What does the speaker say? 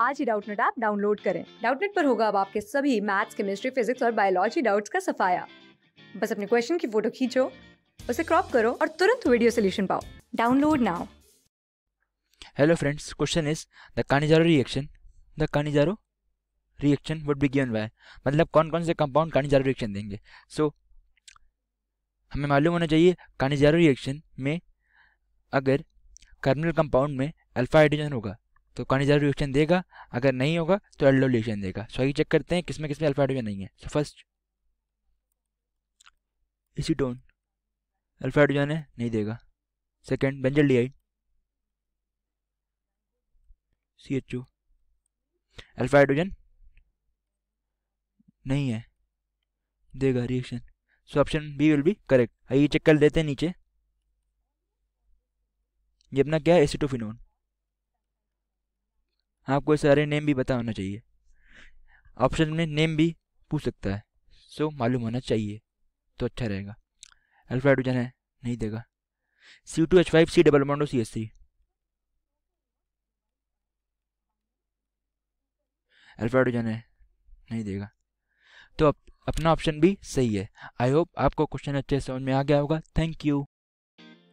आज ही Doubtnut app download करें डाउटनेट पर होगा अब आपके सभी मैथ्स केमिस्ट्री फिजिक्स और बायोलॉजी डाउट्स का सफाया बस अपने क्वेश्चन की फोटो खींचो उसे क्रॉप करो और तुरंत वीडियो सोल्यूशन पाओ download now hello friends question is the Cannizzaro reaction the Cannizzaro reaction would be given by मतलब कौन कौन से कंपाउंड कानिजारो रिएक्शन देंगे सो so, हमें मालूम होना चाहिए कानिजारो रिएक्शन में अगर कर्मिनल कंपाउंड में अल्फा हाइड्रोजन होगा तो कार्निजाइल रिएक्शन देगा अगर नहीं होगा तो एल्डो रिएक्शन देगा सो आइए चेक करते हैं किसमें किसमें अल्फा हाइड्रोजन नहीं है so first acetone alpha hydrogen है नहीं देगा second benzaldehyde C H O alpha hydrogen नहीं है देगा reaction so option B will be correct आइए चेक कर देते हैं नीचे ये अपना क्या है एसिटोफिनोन आपको सारे नेम भी पता होना चाहिए ऑप्शन में नेम भी पूछ सकता है सो मालूम होना चाहिए तो अच्छा रहेगा अल्फा हाइड्रोजन है नहीं देगा C two H five C double बॉन्डो C S three alpha hydrogen है नहीं देगा तो अपना ऑप्शन भी सही है आई होप आपको क्वेश्चन अच्छे से समझ में आ गया होगा थैंक यू